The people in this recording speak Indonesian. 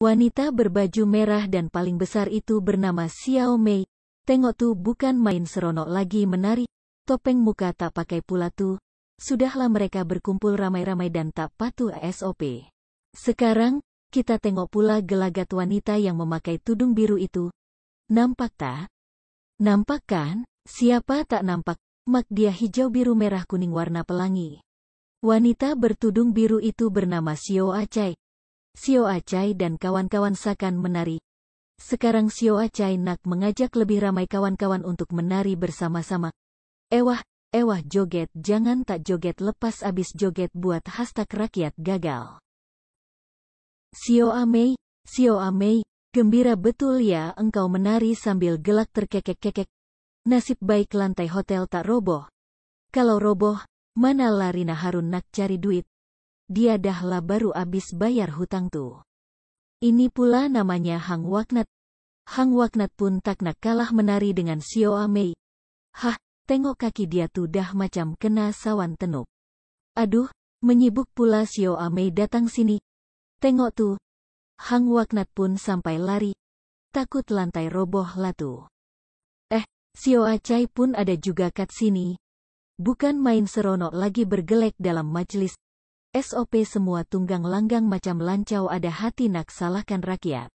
Wanita berbaju merah dan paling besar itu bernama Xiao Mei. Tengok tuh bukan main seronok lagi menari. Topeng muka tak pakai pula tuh. Sudahlah mereka berkumpul ramai-ramai dan tak patuh SOP. Sekarang, kita tengok pula gelagat wanita yang memakai tudung biru itu. Nampak tak? Nampak kan? Siapa tak nampak? Mak dia hijau biru merah kuning warna pelangi. Wanita bertudung biru itu bernama Xiao Acai. Sio Acai dan kawan-kawan Sakan menari. Sekarang Sio Acai nak mengajak lebih ramai kawan-kawan untuk menari bersama-sama. Ewah, ewah joget jangan tak joget lepas abis joget buat hashtag rakyat gagal. Sio Amei, Sio Amei, gembira betul ya engkau menari sambil gelak terkekek-kekek. Nasib baik lantai hotel tak roboh. Kalau roboh, mana Larina Harun nak cari duit, dia dahlah baru abis bayar hutang tu. Ini pula namanya Hang Waknat. Hang Waknat pun tak nak kalah menari dengan Sio Amei. Hah, tengok kaki dia tu dah macam kena sawan tenup. Aduh, menyibuk pula Sio Amei datang sini. Tengok tu, Hang Waknat pun sampai lari. Takut lantai roboh lah tu. Eh, Sio Acai pun ada juga kat sini. Bukan main seronok lagi bergelek dalam majlis. SOP semua tunggang langgang macam lancau ada hati nak salahkan rakyat.